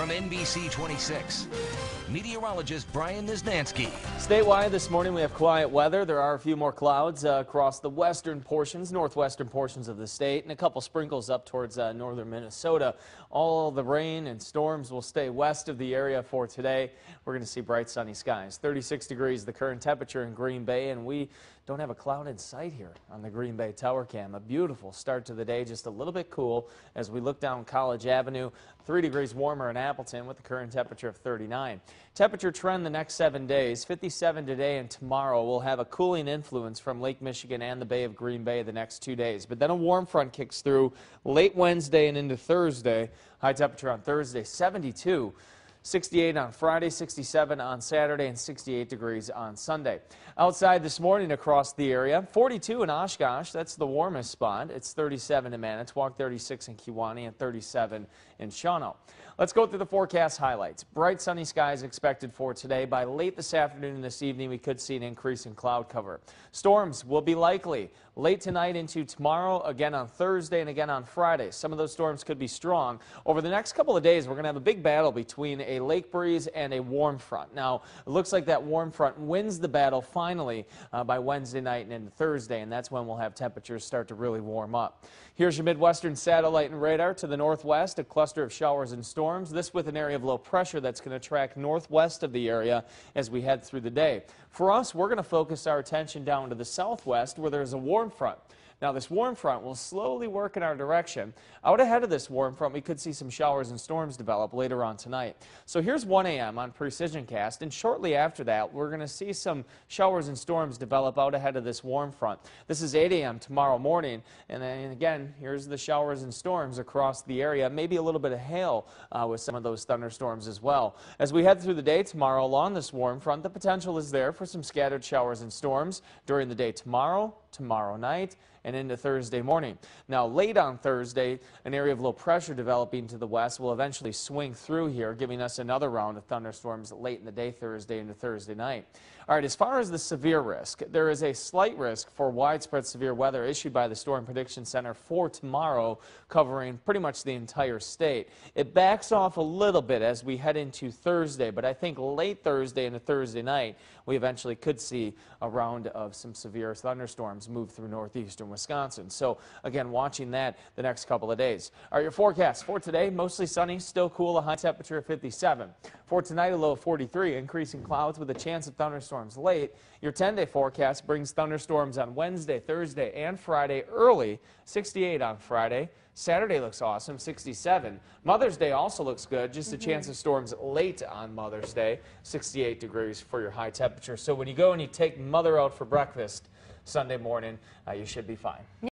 from NBC 26 meteorologist Brian Nisnansky. Statewide this morning, we have quiet weather. There are a few more clouds uh, across the western portions, northwestern portions of the state, and a couple sprinkles up towards uh, northern Minnesota. All the rain and storms will stay west of the area for today. We're going to see bright sunny skies. 36 degrees the current temperature in Green Bay, and we don't have a cloud in sight here on the Green Bay Tower Cam. A beautiful start to the day, just a little bit cool as we look down College Avenue. Three degrees warmer in Appleton with the current temperature of 39. Temperature trend the next seven days 57 today and tomorrow. will have a cooling influence from Lake Michigan and the Bay of Green Bay the next two days. But then a warm front kicks through late Wednesday and into Thursday. High temperature on Thursday 72. 68 on Friday, 67 on Saturday, and 68 degrees on Sunday. Outside this morning across the area, 42 in Oshkosh. That's the warmest spot. It's 37 in Manitowoc, 36 in Kewanee, and 37 in Shawano. Let's go through the forecast highlights. Bright sunny skies expected for today. By late this afternoon and this evening, we could see an increase in cloud cover. Storms will be likely late tonight into tomorrow, again on Thursday, and again on Friday. Some of those storms could be strong. Over the next couple of days, we're going to have a big battle between a lake breeze and a warm front. Now, it looks like that warm front wins the battle finally uh, by Wednesday night and into Thursday, and that's when we'll have temperatures start to really warm up. Here's your Midwestern satellite and radar to the northwest, a cluster of showers and storms, this with an area of low pressure that's going to track northwest of the area as we head through the day. For us, we're going to focus our attention down to the southwest where there's a warm front. Now, this warm front will slowly work in our direction. Out ahead of this warm front, we could see some showers and storms develop later on tonight. So here's 1 a.m. on Precision Cast, and shortly after that, we're going to see some showers and storms develop out ahead of this warm front. This is 8 a.m. tomorrow morning, and then again, here's the showers and storms across the area. Maybe a little bit of hail uh, with some of those thunderstorms as well. As we head through the day tomorrow along this warm front, the potential is there for some scattered showers and storms during the day tomorrow, tomorrow night and into Thursday morning. Now, late on Thursday, an area of low pressure developing to the west will eventually swing through here, giving us another round of thunderstorms late in the day Thursday into Thursday night. All right, as far as the severe risk, there is a slight risk for widespread severe weather issued by the Storm Prediction Center for tomorrow, covering pretty much the entire state. It backs off a little bit as we head into Thursday, but I think late Thursday into Thursday night, we eventually could see a round of some severe thunderstorms storms move through northeastern Wisconsin. So, again, watching that the next couple of days. All right, your forecast for today mostly sunny, still cool, a high temperature of 57. For tonight, a low of 43, increasing clouds with a chance of thunderstorms late. Your 10 day forecast brings thunderstorms on Wednesday, Thursday, and Friday early, 68 on Friday. Saturday looks awesome, 67. Mother's Day also looks good, just a mm -hmm. chance of storms late on Mother's Day, 68 degrees for your high temperature. So when you go and you take mother out for breakfast, Sunday morning, uh, you should be fine.